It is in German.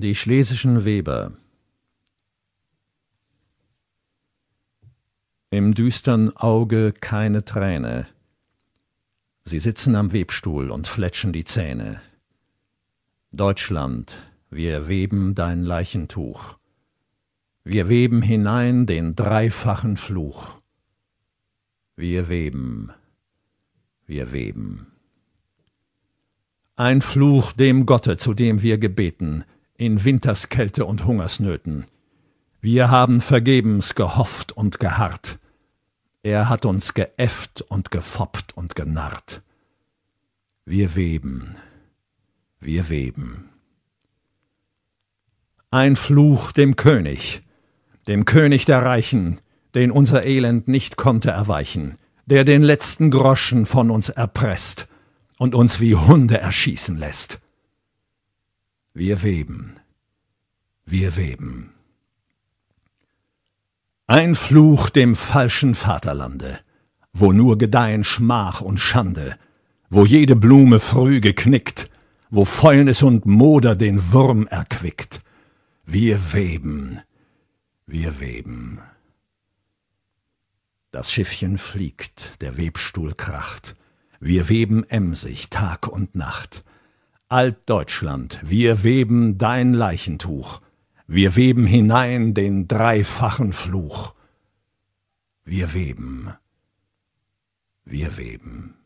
Die schlesischen Weber Im düstern Auge keine Träne. Sie sitzen am Webstuhl und fletschen die Zähne. Deutschland, wir weben dein Leichentuch. Wir weben hinein den dreifachen Fluch. Wir weben, wir weben. Ein Fluch dem Gotte, zu dem wir gebeten, in Winterskälte und Hungersnöten. Wir haben vergebens gehofft und geharrt. Er hat uns geäfft und gefoppt und genarrt. Wir weben, wir weben. Ein Fluch dem König, dem König der Reichen, den unser Elend nicht konnte erweichen, der den letzten Groschen von uns erpresst und uns wie Hunde erschießen lässt. Wir weben. Wir weben. Ein Fluch dem falschen Vaterlande, wo nur gedeihen Schmach und Schande, wo jede Blume früh geknickt, wo Fäulnis und Moder den Wurm erquickt. Wir weben, wir weben. Das Schiffchen fliegt, der Webstuhl kracht, wir weben emsig Tag und Nacht, Altdeutschland, wir weben dein Leichentuch, wir weben hinein den dreifachen Fluch. Wir weben, wir weben.